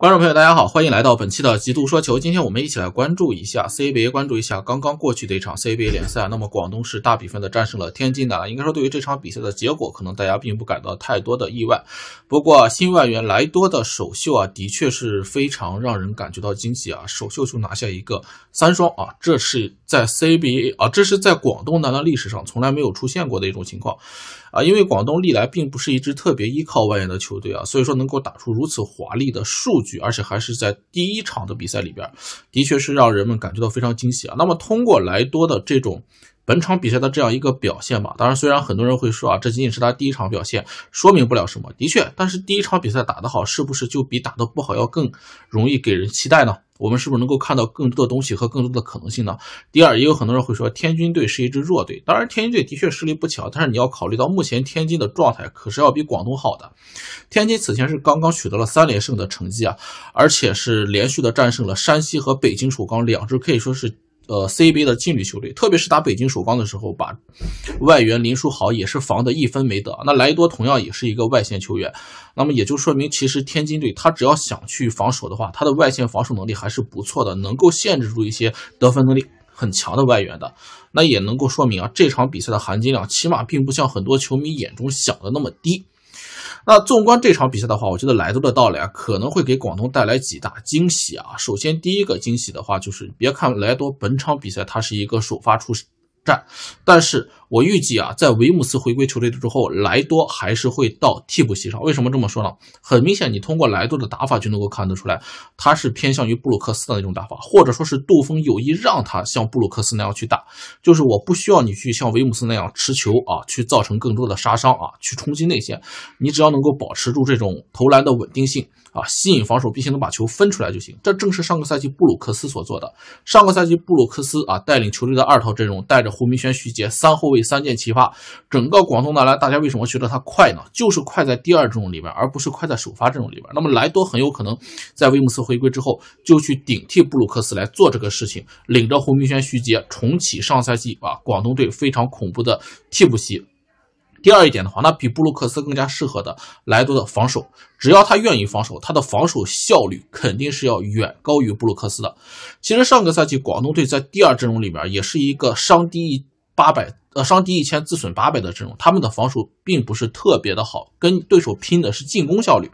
观众朋友，大家好，欢迎来到本期的《极度说球》。今天我们一起来关注一下 CBA，关注一下刚刚过去的一场 CBA 联赛。那么广东是大比分的战胜了天津男篮，应该说对于这场比赛的结果，可能大家并不感到太多的意外。不过新外援莱多的首秀啊，的确是非常让人感觉到惊喜啊！首秀就拿下一个三双啊，这是在 CBA 啊，这是在广东男篮历史上从来没有出现过的一种情况啊！因为广东历来并不是一支特别依靠外援的球队啊，所以说能够打出如此华丽的数据。而且还是在第一场的比赛里边，的确是让人们感觉到非常惊喜啊。那么通过莱多的这种本场比赛的这样一个表现吧，当然虽然很多人会说啊，这仅仅是他第一场表现，说明不了什么。的确，但是第一场比赛打得好，是不是就比打得不好要更容易给人期待呢？我们是不是能够看到更多的东西和更多的可能性呢？第二，也有很多人会说天津队是一支弱队，当然天津队的确实力不强，但是你要考虑到目前天津的状态可是要比广东好的。天津此前是刚刚取得了三连胜的成绩啊，而且是连续的战胜了山西和北京首钢两支可以说是。呃，CBA 的劲旅球队，特别是打北京首钢的时候，把外援林书豪也是防得一分没得。那莱多同样也是一个外线球员，那么也就说明，其实天津队他只要想去防守的话，他的外线防守能力还是不错的，能够限制住一些得分能力很强的外援的。那也能够说明啊，这场比赛的含金量起码并不像很多球迷眼中想的那么低。那纵观这场比赛的话，我觉得莱多的到来可能会给广东带来几大惊喜啊。首先，第一个惊喜的话就是，别看莱多本场比赛他是一个首发出战，但是。我预计啊，在维姆斯回归球队之后，莱多还是会到替补席上。为什么这么说呢？很明显，你通过莱多的打法就能够看得出来，他是偏向于布鲁克斯的那种打法，或者说是杜峰有意让他像布鲁克斯那样去打。就是我不需要你去像维姆斯那样持球啊，去造成更多的杀伤啊，去冲击内线。你只要能够保持住这种投篮的稳定性啊，吸引防守，并且能把球分出来就行。这正是上个赛季布鲁克斯所做的。上个赛季布鲁克斯啊，带领球队的二套阵容，带着胡明轩、徐杰三后卫。三箭齐发，整个广东男篮大家为什么觉得他快呢？就是快在第二阵容里边，而不是快在首发阵容里边。那么莱多很有可能在威姆斯回归之后，就去顶替布鲁克斯来做这个事情，领着胡明轩、徐杰重启上赛季啊广东队非常恐怖的替补席。第二一点的话，那比布鲁克斯更加适合的莱多的防守，只要他愿意防守，他的防守效率肯定是要远高于布鲁克斯的。其实上个赛季广东队在第二阵容里边也是一个伤低一。八百，呃，伤敌一千，自损八百的阵容，他们的防守并不是特别的好，跟对手拼的是进攻效率，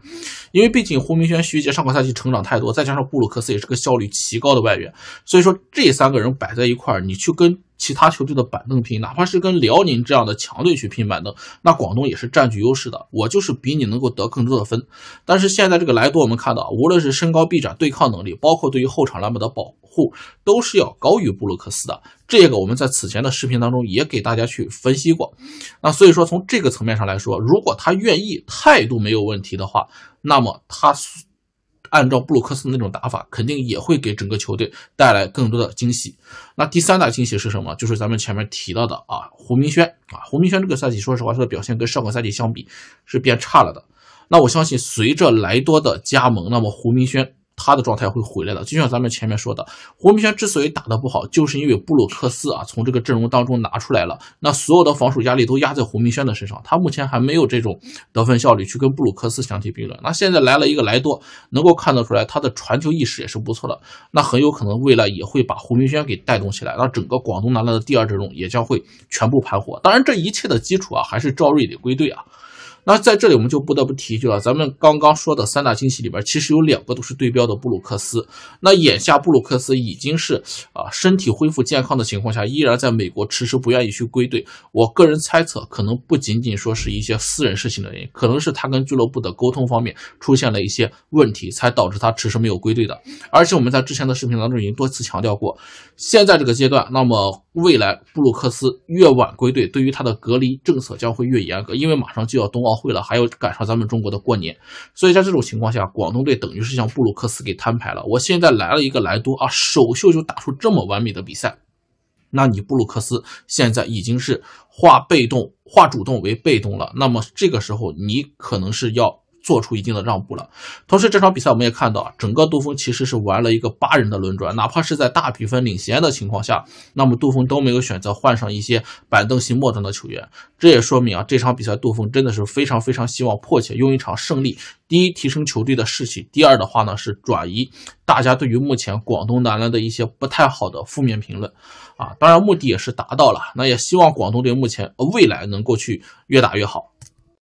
因为毕竟胡明轩、徐杰上个赛季成长太多，再加上布鲁克斯也是个效率奇高的外援，所以说这三个人摆在一块儿，你去跟。其他球队的板凳拼，哪怕是跟辽宁这样的强队去拼板凳，那广东也是占据优势的。我就是比你能够得更多的分。但是现在这个莱多，我们看到，无论是身高、臂展、对抗能力，包括对于后场篮板的保护，都是要高于布鲁克斯的。这个我们在此前的视频当中也给大家去分析过。那所以说，从这个层面上来说，如果他愿意，态度没有问题的话，那么他。按照布鲁克斯那种打法，肯定也会给整个球队带来更多的惊喜。那第三大惊喜是什么？就是咱们前面提到的啊，胡明轩啊，胡明轩这个赛季，说实话，他的表现跟上个赛季相比是变差了的。那我相信，随着莱多的加盟，那么胡明轩。他的状态会回来的，就像咱们前面说的，胡明轩之所以打的不好，就是因为布鲁克斯啊从这个阵容当中拿出来了，那所有的防守压力都压在胡明轩的身上，他目前还没有这种得分效率去跟布鲁克斯相提并论。那现在来了一个莱多，能够看得出来他的传球意识也是不错的，那很有可能未来也会把胡明轩给带动起来，那整个广东男篮的第二阵容也将会全部盘活。当然，这一切的基础啊，还是赵睿得归队啊。那在这里我们就不得不提一句了，咱们刚刚说的三大惊喜里边，其实有两个都是对标的布鲁克斯。那眼下布鲁克斯已经是啊身体恢复健康的情况下，依然在美国迟迟不愿意去归队。我个人猜测，可能不仅仅说是一些私人事情的原因，可能是他跟俱乐部的沟通方面出现了一些问题，才导致他迟迟没有归队的。而且我们在之前的视频当中已经多次强调过，现在这个阶段，那么。未来布鲁克斯越晚归队，对于他的隔离政策将会越严格，因为马上就要冬奥会了，还要赶上咱们中国的过年，所以在这种情况下，广东队等于是向布鲁克斯给摊牌了。我现在来了一个莱多啊，首秀就打出这么完美的比赛，那你布鲁克斯现在已经是化被动化主动为被动了，那么这个时候你可能是要。做出一定的让步了。同时，这场比赛我们也看到，整个杜锋其实是玩了一个八人的轮转，哪怕是在大比分领先的情况下，那么杜锋都没有选择换上一些板凳席末端的球员。这也说明啊，这场比赛杜锋真的是非常非常希望迫切用一场胜利，第一提升球队的士气，第二的话呢是转移大家对于目前广东男篮的一些不太好的负面评论啊。当然，目的也是达到了。那也希望广东队目前未来能够去越打越好。